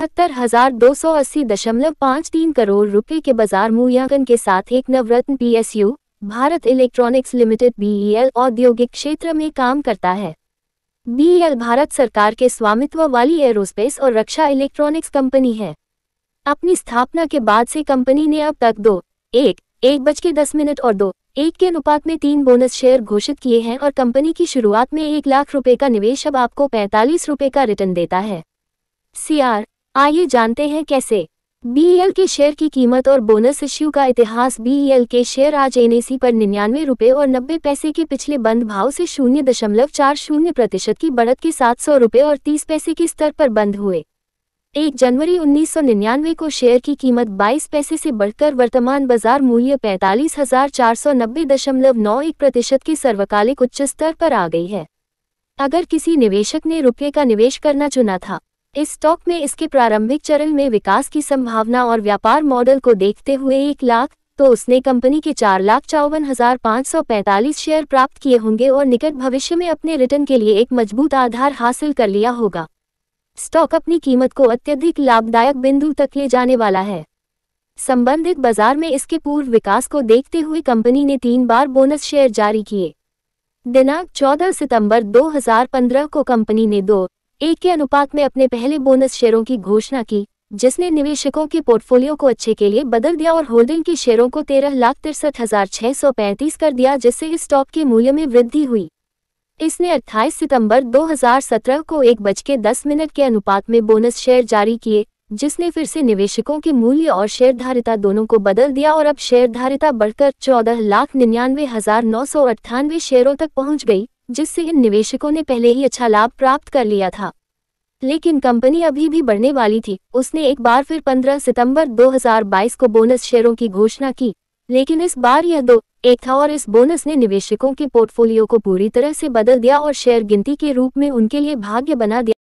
अठहत्तर हजार दो सौ अस्सी दशमलव पाँच तीन करोड़ रुपए के बाजार मूल्यांकन के साथ एक Navratna PSU Bharat electronics limited BEL औद्योगिक क्षेत्र में काम करता है बीईएल भारत सरकार के स्वामित्व वाली एरोस्पेस और रक्षा इलेक्ट्रॉनिक्स कंपनी है अपनी स्थापना के बाद से कंपनी ने अब तक दो एक एक बज के दस मिनट और दो एक के अनुपात में तीन बोनस शेयर घोषित किए हैं और कंपनी की शुरुआत में एक लाख रुपए का निवेश अब आपको पैंतालीस रुपए का रिटर्न देता है सीआर आइए जानते हैं कैसे बीएल के शेयर की कीमत और बोनस इश्यू का इतिहास बीएल के शेयर आज एनएसी पर निन्यानवे रुपए और नब्बे पैसे के पिछले बंद भाव से शून्य दशमलव चार शून्य प्रतिशत की बढ़त के सात सौ रुपए और तीस पैसे के स्तर पर बंद हुए एक जनवरी 1999 को शेयर की कीमत 22 पैसे से बढ़कर वर्तमान बाजार मूल्य पैंतालीस हजार चार सौ नब्बे दशमलव नौ एक प्रतिशत के सर्वकालिक उच्च स्तर पर आ गई है अगर किसी निवेशक ने रुपये का निवेश करना चुना था इस स्टॉक में इसके प्रारंभिक चरण में विकास की संभावना और व्यापार मॉडल को देखते हुए एक लाख तो उसने कंपनी के चार लाख चौवन हजार पाँच सौ पैंतालीस शेयर प्राप्त किए होंगे और निकट भविष्य में अपने रिटर्न के लिए एक मजबूत आधार हासिल कर लिया होगा स्टॉक अपनी कीमत को अत्यधिक लाभदायक बिंदु तक ले जाने वाला है संबंधित बाजार में इसके पूर्व विकास को देखते हुए कंपनी ने तीन बार बोनस शेयर जारी किए दिनांक 14 सितंबर 2015 को कंपनी ने दो एक के अनुपात में अपने पहले बोनस शेयरों की घोषणा की जिसने निवेशकों के पोर्टफोलियो को अच्छे के लिए बदल दिया और होल्डिंग के शेयरों को तेरह लाख तिरसठ हजार छह सौ पैंतीस कर दिया जिससे इस स्टॉक के मूल्य में वृद्धि हुई इसने 28 सितंबर 2017 को एक बज के दस मिनट के अनुपात में बोनस शेयर जारी किए जिसने फिर से निवेशकों के मूल्य और शेयरधारिता दोनों को बदल दिया और अब शेयरधारिता बढ़कर चौदह लाख निन्यानवे हजार नौ सौ अट्ठानवे शेयरों तक पहुंच गई जिससे इन निवेशकों ने पहले ही अच्छा लाभ प्राप्त कर लिया था लेकिन कंपनी अभी भी बढ़ने वाली थी उसने एक बार फिर 15 सितंबर 2022 को बोनस शेयरों की घोषणा की लेकिन इस बार यह दो एक था और इस बोनस ने निवेशकों के पोर्टफोलियो को पूरी तरह से बदल दिया और शेयर गिनती के रूप में उनके लिए भाग्य बना दिया